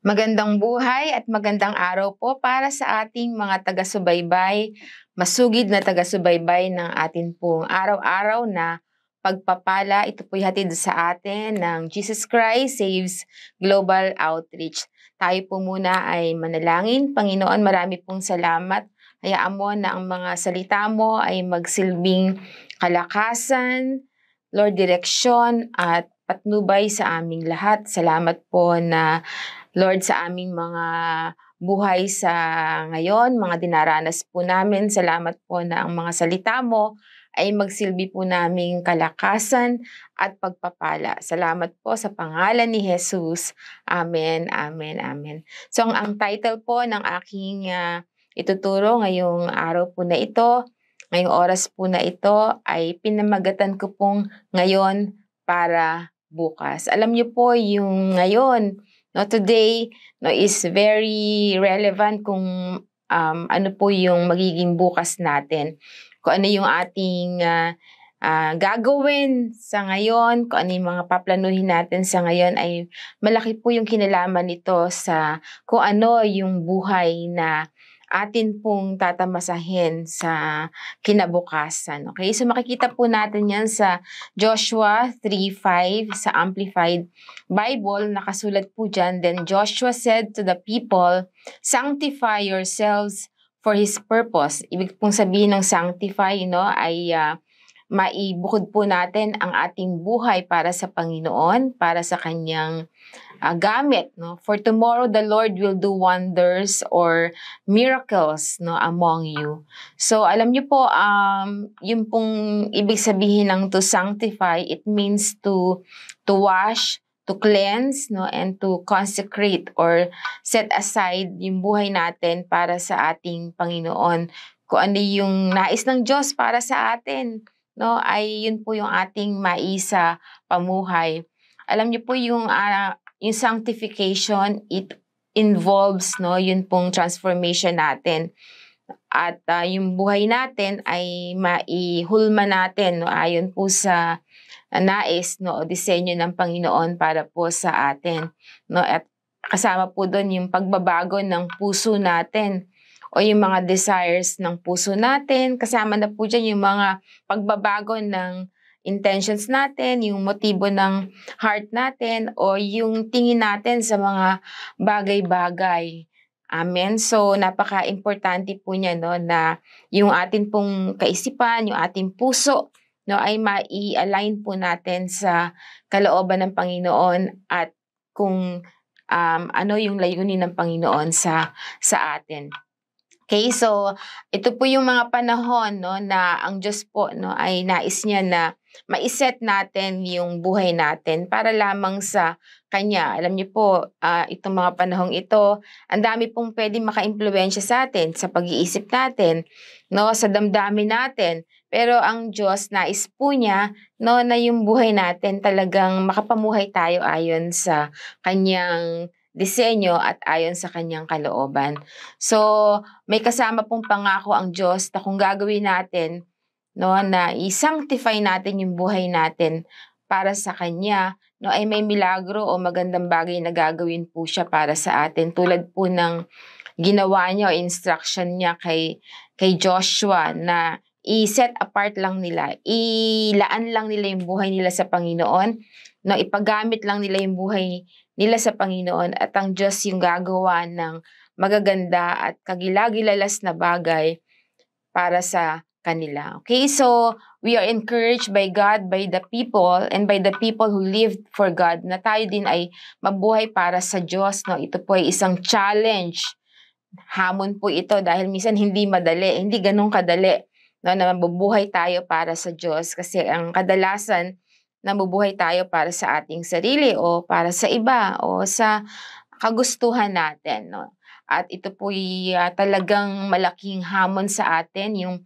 Magandang buhay at magandang araw po para sa ating mga taga-subaybay, masugid na taga-subaybay ng atin pong araw-araw na pagpapala. Ito po'y hatid sa atin ng Jesus Christ Saves Global Outreach. Tayo po muna ay manalangin. Panginoon, marami pong salamat. Hayaan mo na ang mga salita mo ay magsilbing kalakasan, Lord, direksyon at patnubay sa aming lahat. Salamat po na Lord, sa aming mga buhay sa ngayon, mga dinaranas po namin. Salamat po na ang mga salita mo ay magsilbi po naming kalakasan at pagpapala. Salamat po sa pangalan ni Jesus. Amen, amen, amen. So ang, ang title po ng aking uh, ituturo ngayong araw po na ito, ngayong oras po na ito ay pinamagatan ko pong ngayon para bukas. Alam niyo po yung ngayon, No, today no, is very relevant kung um, ano po yung magiging bukas natin. Kung ano yung ating uh, uh, gagawin sa ngayon, kung ano yung mga paplanuhin natin sa ngayon, ay malaki po yung kinalaman nito sa kung ano yung buhay na atin pong tatamasahin sa kinabukasan. Okay? So makikita po natin yan sa Joshua 3.5 sa Amplified Bible. Nakasulat po dyan. Then Joshua said to the people, Sanctify yourselves for His purpose. Ibig pong sabihin ng sanctify, no, ay uh, maibukod po natin ang ating buhay para sa Panginoon, para sa Kanyang uh, gamit no for tomorrow the Lord will do wonders or miracles no among you so alam niyo po um yung pong ibig sabihin ng to sanctify it means to to wash to cleanse no and to consecrate or set aside yung buhay natin para sa ating Panginoon ko ano yung nais ng Diyos para sa atin no ay yun po yung ating maisa pamuhay alam niyo po yung uh, yung sanctification, it involves no yun pong transformation natin at uh, yung buhay natin ay maihulma natin no ayon po sa nais no o disenyo ng Panginoon para po sa atin no at kasama po doon yung pagbabago ng puso natin o yung mga desires ng puso natin kasama na po diyan yung mga pagbabago ng intentions natin, yung motibo ng heart natin, o yung tingin natin sa mga bagay-bagay. Amen. So, napaka-importante po niya no, na yung atin pong kaisipan, yung ating puso, no, ay ma align po natin sa kalooban ng Panginoon at kung um, ano yung layunin ng Panginoon sa, sa atin. Okay, so ito po yung mga panahon no na ang Diyos po no ay nais niya na maiset natin yung buhay natin para lamang sa Kanya. Alam niyo po, uh, itong mga panahong ito, ang dami pong pwede makaimpluwensya sa atin, sa pag-iisip natin, no, sa damdamin natin. Pero ang Diyos na po niya no, na yung buhay natin talagang makapamuhay tayo ayon sa Kanyang disenyo at ayon sa kanyang kalooban. So, may kasama pong pangako ang Diyos na kung gagawin natin no, na i-sanctify natin yung buhay natin para sa Kanya, no, ay may milagro o magandang bagay na gagawin po siya para sa atin. Tulad po ng ginawa niya o instruction niya kay, kay Joshua na i-set apart lang nila, ilaan lang nila yung buhay nila sa Panginoon, no, ipagamit lang nila yung buhay nila sa Panginoon at ang Diyos yung gagawa ng magaganda at kagilagilalas na bagay para sa kanila. Okay, so we are encouraged by God, by the people, and by the people who lived for God na tayo din ay mabuhay para sa Diyos. No? Ito po ay isang challenge. Hamon po ito dahil minsan hindi madali, hindi ganun kadali no, na mabubuhay tayo para sa Diyos kasi ang kadalasan nabubuhay tayo para sa ating sarili o para sa iba o sa kagustuhan natin. No? At ito po ay uh, talagang malaking hamon sa atin, yung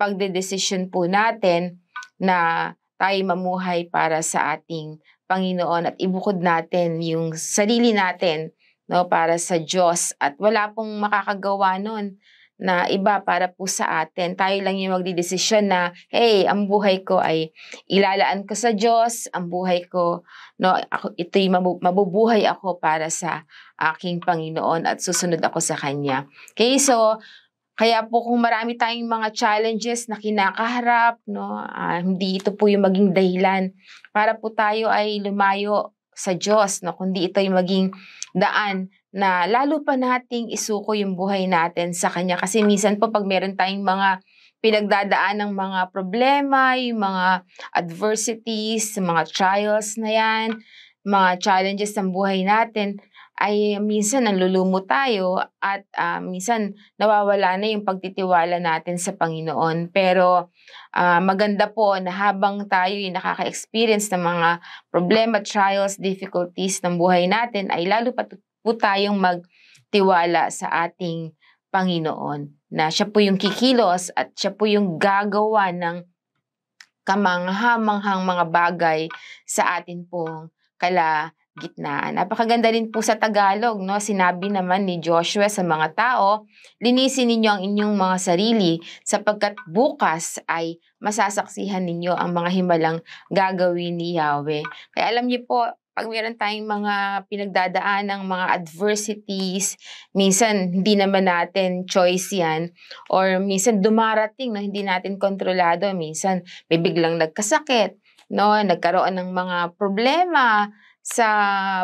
pagdedesisyon po natin na tayo mamuhay para sa ating Panginoon at ibukod natin yung sarili natin no para sa Diyos at wala pong makakagawa noon na iba para po sa atin. Tayo lang yung magdidesisyon na, hey, ang buhay ko ay ilalaan ko sa Diyos, ang buhay ko, no, ako, ito'y mabubuhay ako para sa aking Panginoon at susunod ako sa Kanya. Okay, so kaya po kung marami tayong mga challenges na kinakaharap, no, uh, hindi ito po yung maging dahilan para po tayo ay lumayo sa Diyos, no, kundi ito yung maging daan na lalo pa nating isuko yung buhay natin sa Kanya. Kasi minsan po pag meron tayong mga pinagdadaan ng mga problema, yung mga adversities, mga trials na yan, mga challenges ng buhay natin, ay minsan nalulumo tayo at uh, minsan nawawala na yung pagtitiwala natin sa Panginoon. Pero uh, maganda po na habang tayo ay nakaka-experience ng mga problema, trials, difficulties ng buhay natin, ay lalo pa po tayong magtiwala sa ating Panginoon na siya po yung kikilos at siya po yung gagawa ng kamangha-manghang mga bagay sa atin pong kala gitnaan. Napakaganda rin po sa Tagalog, no? Sinabi naman ni Joshua sa mga tao, linisin ninyo ang inyong mga sarili sapagkat bukas ay masasaksihan ninyo ang mga himalang gagawin ni Yahweh. Kaya alam niyo po, pag meron tayong mga pinagdadaan ng mga adversities, minsan hindi naman natin choice yan, or minsan dumarating na no, hindi natin kontrolado, minsan may biglang nagkasakit, no, nagkaroon ng mga problema, sa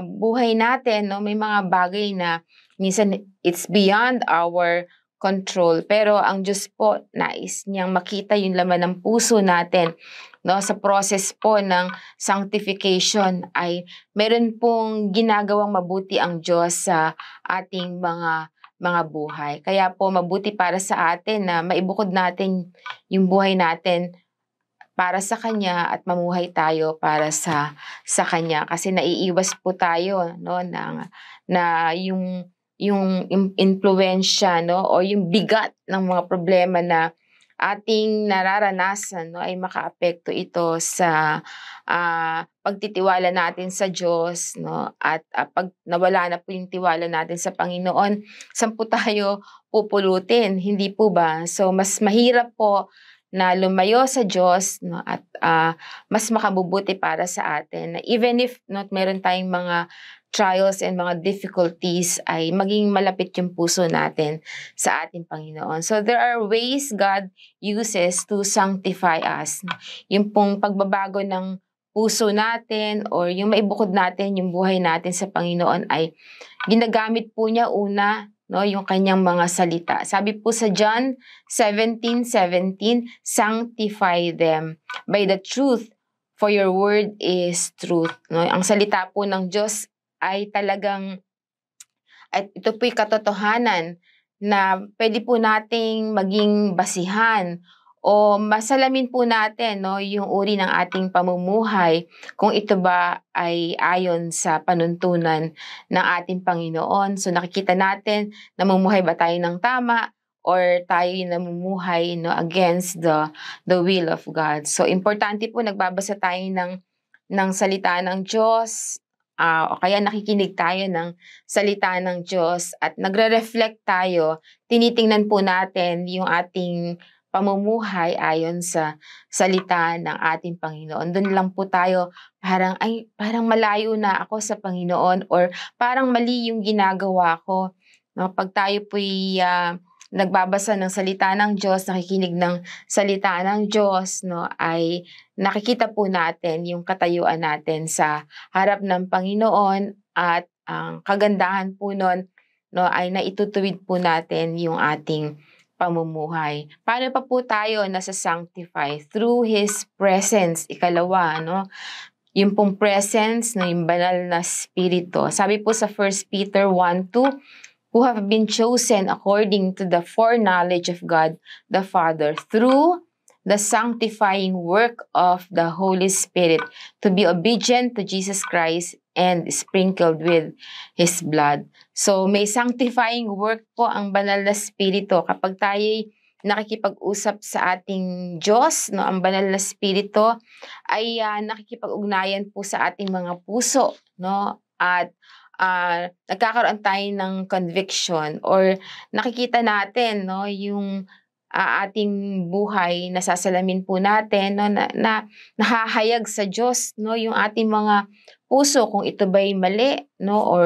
buhay natin, no, may mga bagay na minsan it's beyond our control. Pero ang Diyos po, nais niyang makita yung laman ng puso natin. No, sa process po ng sanctification ay meron pong ginagawang mabuti ang Diyos sa ating mga mga buhay. Kaya po mabuti para sa atin na maibukod natin yung buhay natin para sa Kanya at mamuhay tayo para sa sa Kanya kasi naiiwas po tayo no ng na yung yung impluwensya no o yung bigat ng mga problema na ating nararanasan no ay makaapekto ito sa uh, pagtitiwala natin sa Diyos no at uh, pag nawala na po yung tiwala natin sa Panginoon saan po tayo pupulutin hindi po ba so mas mahirap po na lumayo sa Diyos no, at uh, mas makabubuti para sa atin. Even if not meron tayong mga trials and mga difficulties ay maging malapit yung puso natin sa ating Panginoon. So there are ways God uses to sanctify us. Yung pong pagbabago ng puso natin or yung maibukod natin yung buhay natin sa Panginoon ay ginagamit po niya una no, yung kanyang mga salita. Sabi po sa John 17:17, sanctify them by the truth for your word is truth, no. Ang salita po ng Diyos ay talagang at ito po'y katotohanan na pwede po nating maging basihan o masalamin po natin no, yung uri ng ating pamumuhay kung ito ba ay ayon sa panuntunan ng ating Panginoon. So nakikita natin, namumuhay ba tayo ng tama or tayo namumuhay no, against the, the will of God. So importante po, nagbabasa tayo ng, ng salita ng Diyos, uh, o kaya nakikinig tayo ng salita ng Diyos at nagre-reflect tayo, tinitingnan po natin yung ating pamumuhay ayon sa salita ng ating Panginoon. Doon lang po tayo parang ay parang malayo na ako sa Panginoon or parang mali yung ginagawa ko. No, pag tayo po uh, ah, nagbabasa ng salita ng Diyos, nakikinig ng salita ng Diyos, no, ay nakikita po natin yung katayuan natin sa harap ng Panginoon at ang kagandahan po noon no, ay naitutuwid po natin yung ating pamumuhay. Paano pa po tayo nasa-sanctify? Through His presence. Ikalawa, no? Yung pong presence na yung banal na spirito. Sabi po sa 1 Peter 1.2, who have been chosen according to the foreknowledge of God the Father through the sanctifying work of the Holy Spirit to be obedient to Jesus Christ and sprinkled with His blood. So may sanctifying work po ang banal na spirito. Kapag tayo'y nakikipag-usap sa ating Diyos, no, ang banal na spirito, ay uh, nakikipag-ugnayan po sa ating mga puso. No? At uh, nagkakaroon tayo ng conviction or nakikita natin no, yung uh, ating buhay na sasalamin po natin no na, na nahahayag sa Diyos no yung ating mga puso kung ito ba'y mali no or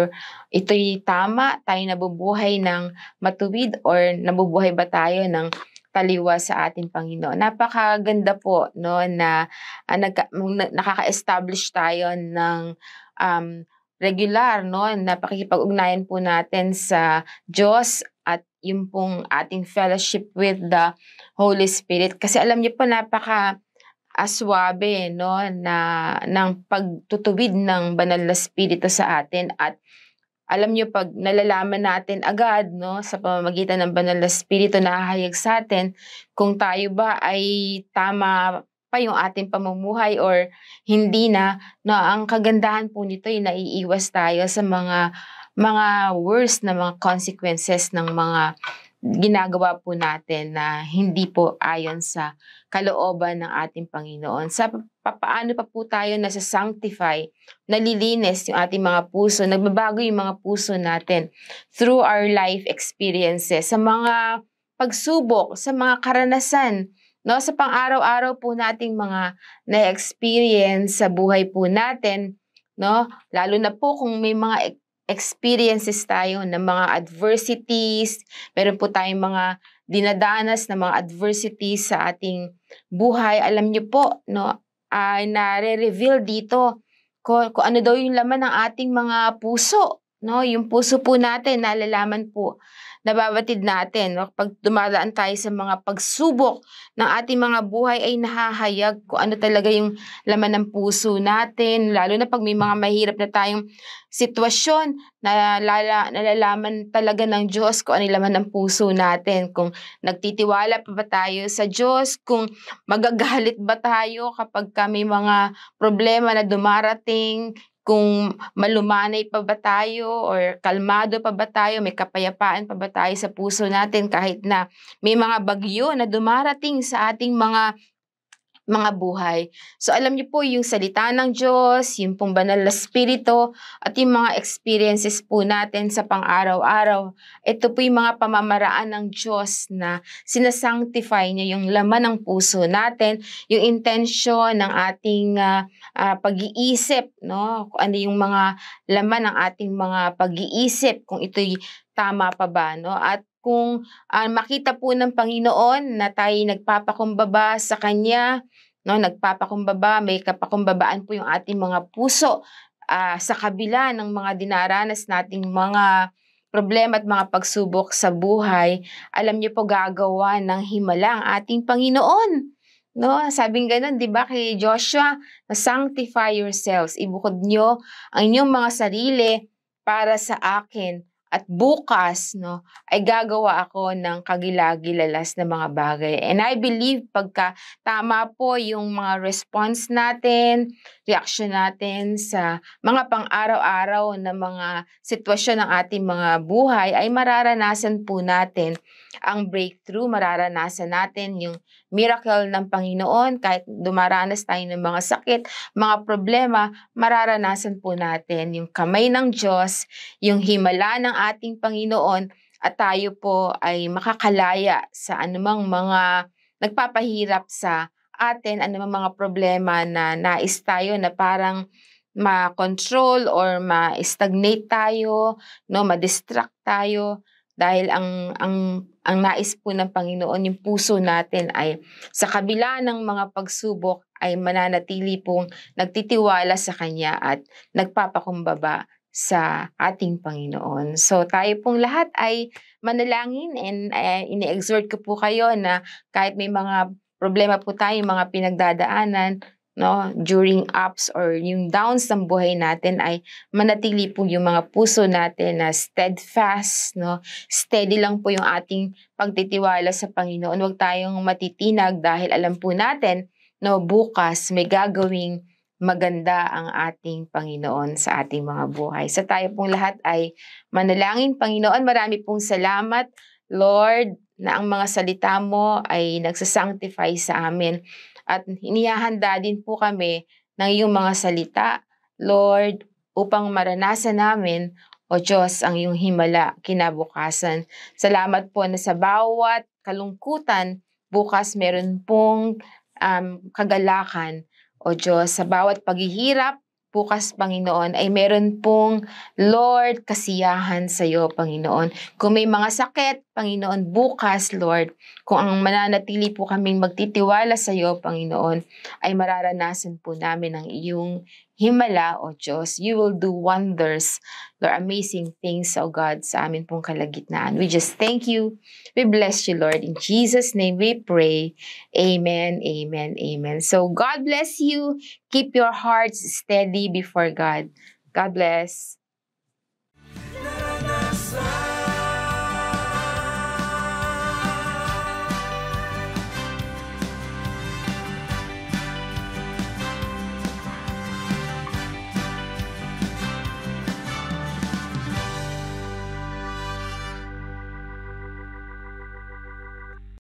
ito'y tama tayo nabubuhay ng matuwid or nabubuhay ba tayo ng taliwa sa ating Panginoon. Napakaganda po no na uh, nagka, nakaka-establish tayo ng um, regular no na pakikipag-ugnayan po natin sa Diyos at yung pong ating fellowship with the Holy Spirit. Kasi alam niyo po napaka aswabe no na ng pagtutuwid ng banal na espiritu sa atin at alam nyo, pag nalalaman natin agad no, sa pamamagitan ng banal na espiritu na hahayag sa atin, kung tayo ba ay tama pa yung ating pamumuhay or hindi na, no, ang kagandahan po nito ay naiiwas tayo sa mga mga worst na mga consequences ng mga ginagawa po natin na hindi po ayon sa kalooban ng ating Panginoon. Sa paano pa po tayo nasa-sanctify, nalilinis yung ating mga puso, nagbabago yung mga puso natin through our life experiences, sa mga pagsubok, sa mga karanasan, no? sa pang-araw-araw po nating mga na-experience sa buhay po natin, no? lalo na po kung may mga experiences tayo ng mga adversities, meron po tayong mga dinadanas na mga adversities sa ating buhay. Alam niyo po, no, ay uh, nare-reveal dito kung, kung ano daw yung laman ng ating mga puso. No, yung puso po natin, nalalaman po nababatid natin. No? Pag dumadaan tayo sa mga pagsubok ng ating mga buhay ay nahahayag kung ano talaga yung laman ng puso natin. Lalo na pag may mga mahirap na tayong sitwasyon, nalala, nalalaman talaga ng Diyos kung ano yung laman ng puso natin. Kung nagtitiwala pa ba tayo sa Diyos, kung magagalit ba tayo kapag kami mga problema na dumarating, kung malumanay pa ba tayo or kalmado pa ba tayo, may kapayapaan pa ba tayo sa puso natin kahit na may mga bagyo na dumarating sa ating mga mga buhay. So alam niyo po yung salita ng Diyos, yung pong banal na spirito, at yung mga experiences po natin sa pang-araw-araw. Ito po yung mga pamamaraan ng Diyos na sinasanctify niya yung laman ng puso natin, yung intention ng ating uh, uh, pag-iisip, no? Kung ano yung mga laman ng ating mga pag-iisip, kung ito'y tama pa ba, no? At kung uh, makita po ng Panginoon na tayo nagpapakumbaba sa Kanya, no, nagpapakumbaba, may kapakumbabaan po yung ating mga puso uh, sa kabila ng mga dinaranas nating mga problema at mga pagsubok sa buhay, alam niyo po gagawa ng himala ang ating Panginoon. No, sabing ganun, 'di ba kay Joshua, sanctify yourselves, ibukod niyo ang inyong mga sarili para sa akin at bukas, no, ay gagawa ako ng kagilagilalas na mga bagay. And I believe pagka tama po yung mga response natin, reaction natin sa mga pang-araw-araw na mga sitwasyon ng ating mga buhay, ay mararanasan po natin ang breakthrough, mararanasan natin yung miracle ng Panginoon kahit dumaranas tayo ng mga sakit, mga problema, mararanasan po natin yung kamay ng Diyos, yung himala ng ating Panginoon at tayo po ay makakalaya sa anumang mga nagpapahirap sa atin, anumang mga problema na nais tayo na parang ma-control or ma-stagnate tayo, no, ma-distract tayo dahil ang ang ang nais po ng Panginoon yung puso natin ay sa kabila ng mga pagsubok ay mananatili pong nagtitiwala sa kanya at nagpapakumbaba sa ating Panginoon. So tayo pong lahat ay manalangin and uh, eh, ini-exhort ko po kayo na kahit may mga problema po tayo, mga pinagdadaanan, no, during ups or yung downs ng buhay natin ay manatili po yung mga puso natin na steadfast, no? Steady lang po yung ating pagtitiwala sa Panginoon. Huwag tayong matitinag dahil alam po natin, no, bukas may gagawing maganda ang ating Panginoon sa ating mga buhay. Sa tayo pong lahat ay manalangin, Panginoon, marami pong salamat, Lord, na ang mga salita mo ay nagsasanctify sa amin at inihahanda din po kami ng iyong mga salita, Lord, upang maranasan namin, O Diyos, ang iyong himala kinabukasan. Salamat po na sa bawat kalungkutan, bukas meron pong um, kagalakan. O Diyos, sa bawat paghihirap, bukas, Panginoon, ay meron pong, Lord, kasiyahan sa iyo, Panginoon. Kung may mga sakit, Panginoon, bukas, Lord, kung ang mananatili po kaming magtitiwala sa iyo, Panginoon, ay mararanasan po namin ang iyong Himala, O Diyos, you will do wonders, Lord, amazing things, O God, sa amin pong kalagitnaan. We just thank you. We bless you, Lord. In Jesus' name we pray. Amen, amen, amen. So God bless you. Keep your hearts steady before God. God bless.